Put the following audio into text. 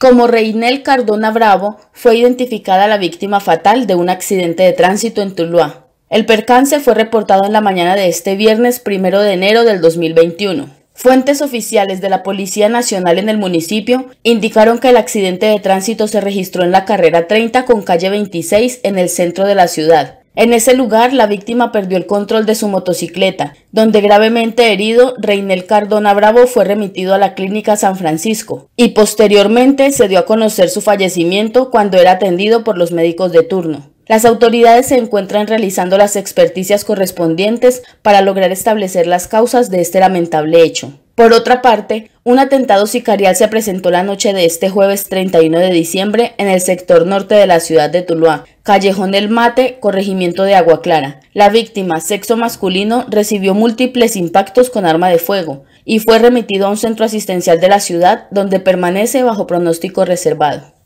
Como Reinel Cardona Bravo, fue identificada la víctima fatal de un accidente de tránsito en Tuluá. El percance fue reportado en la mañana de este viernes 1 de enero del 2021. Fuentes oficiales de la Policía Nacional en el municipio indicaron que el accidente de tránsito se registró en la carrera 30 con calle 26 en el centro de la ciudad, en ese lugar, la víctima perdió el control de su motocicleta, donde gravemente herido, Reinel Cardona Bravo fue remitido a la clínica San Francisco y posteriormente se dio a conocer su fallecimiento cuando era atendido por los médicos de turno. Las autoridades se encuentran realizando las experticias correspondientes para lograr establecer las causas de este lamentable hecho. Por otra parte, un atentado sicarial se presentó la noche de este jueves 31 de diciembre en el sector norte de la ciudad de Tuluá, Callejón del Mate, corregimiento de Agua Clara. La víctima, sexo masculino, recibió múltiples impactos con arma de fuego y fue remitido a un centro asistencial de la ciudad donde permanece bajo pronóstico reservado.